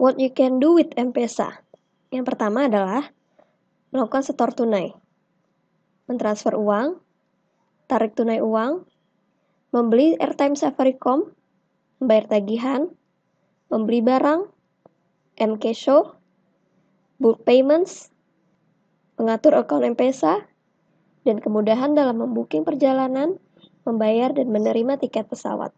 What you can do with M-Pesa. Yang pertama adalah melakukan setor tunai, mentransfer uang, tarik tunai uang, membeli airtime Safaricom, membayar tagihan, membeli barang, MK Show, book payments, mengatur akun M-Pesa, dan kemudahan dalam membuking perjalanan, membayar dan menerima tiket pesawat.